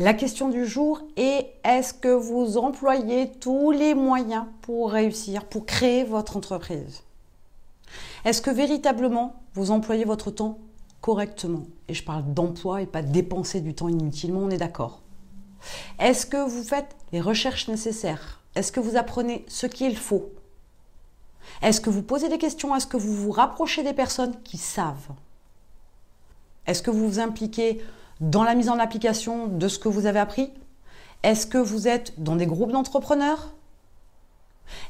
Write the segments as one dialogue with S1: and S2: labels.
S1: La question du jour est est-ce que vous employez tous les moyens pour réussir, pour créer votre entreprise Est-ce que véritablement vous employez votre temps correctement Et je parle d'emploi et pas de dépenser du temps inutilement, on est d'accord. Est-ce que vous faites les recherches nécessaires Est-ce que vous apprenez ce qu'il faut Est-ce que vous posez des questions Est-ce que vous vous rapprochez des personnes qui savent Est-ce que vous vous impliquez dans la mise en application de ce que vous avez appris Est-ce que vous êtes dans des groupes d'entrepreneurs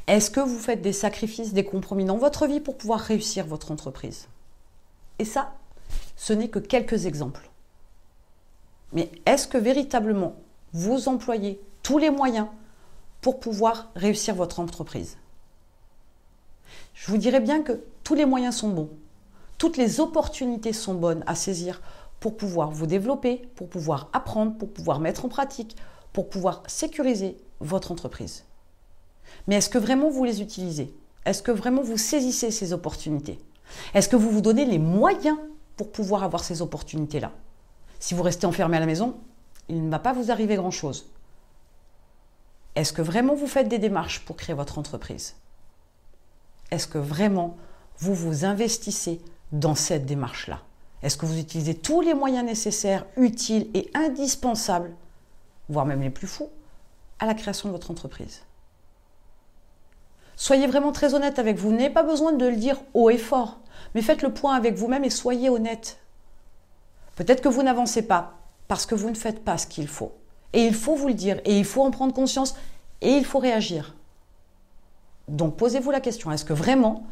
S1: Est-ce que vous faites des sacrifices, des compromis dans votre vie pour pouvoir réussir votre entreprise Et ça, ce n'est que quelques exemples. Mais est-ce que véritablement vous employez tous les moyens pour pouvoir réussir votre entreprise Je vous dirais bien que tous les moyens sont bons, toutes les opportunités sont bonnes à saisir pour pouvoir vous développer, pour pouvoir apprendre, pour pouvoir mettre en pratique, pour pouvoir sécuriser votre entreprise. Mais est-ce que vraiment vous les utilisez Est-ce que vraiment vous saisissez ces opportunités Est-ce que vous vous donnez les moyens pour pouvoir avoir ces opportunités-là Si vous restez enfermé à la maison, il ne va pas vous arriver grand-chose. Est-ce que vraiment vous faites des démarches pour créer votre entreprise Est-ce que vraiment vous vous investissez dans cette démarche-là est-ce que vous utilisez tous les moyens nécessaires, utiles et indispensables, voire même les plus fous, à la création de votre entreprise Soyez vraiment très honnête avec vous. Vous n'avez pas besoin de le dire haut et fort, mais faites le point avec vous-même et soyez honnête. Peut-être que vous n'avancez pas parce que vous ne faites pas ce qu'il faut. Et il faut vous le dire, et il faut en prendre conscience, et il faut réagir. Donc posez-vous la question, est-ce que vraiment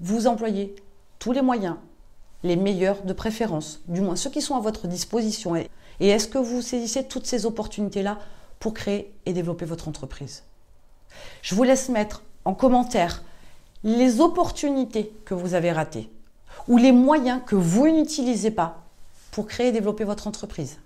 S1: vous employez tous les moyens les meilleurs de préférence, du moins ceux qui sont à votre disposition. Et est-ce que vous saisissez toutes ces opportunités-là pour créer et développer votre entreprise Je vous laisse mettre en commentaire les opportunités que vous avez ratées ou les moyens que vous n'utilisez pas pour créer et développer votre entreprise.